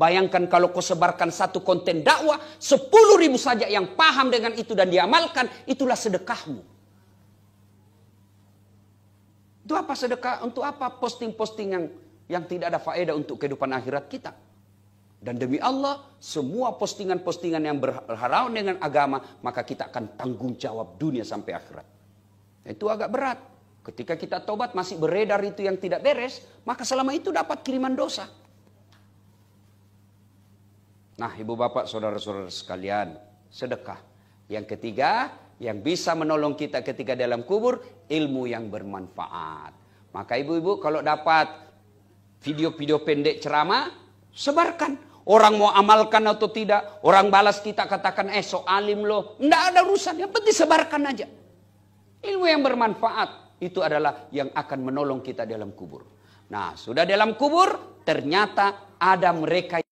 Bayangkan kalau kau sebarkan satu konten dakwah, sepuluh ribu saja yang paham dengan itu dan diamalkan, itulah sedekahmu. Itu apa sedekah? Untuk apa posting-posting yang yang tidak ada faedah untuk kehidupan akhirat kita? Dan demi Allah, semua postingan-postingan yang berharaun dengan agama, maka kita akan tanggung jawab dunia sampai akhirat. Itu agak berat. Ketika kita tobat masih beredar itu yang tidak beres, maka selama itu dapat kiriman dosa. Nah, ibu bapak, saudara-saudara sekalian, sedekah. Yang ketiga, yang bisa menolong kita ketika dalam kubur, ilmu yang bermanfaat. Maka ibu-ibu kalau dapat video-video pendek ceramah, sebarkan. Orang mau amalkan atau tidak, orang balas kita katakan, eh so alim loh. Tidak ada urusan, yang penting sebarkan aja. Ilmu yang bermanfaat, itu adalah yang akan menolong kita dalam kubur. Nah, sudah dalam kubur, ternyata ada mereka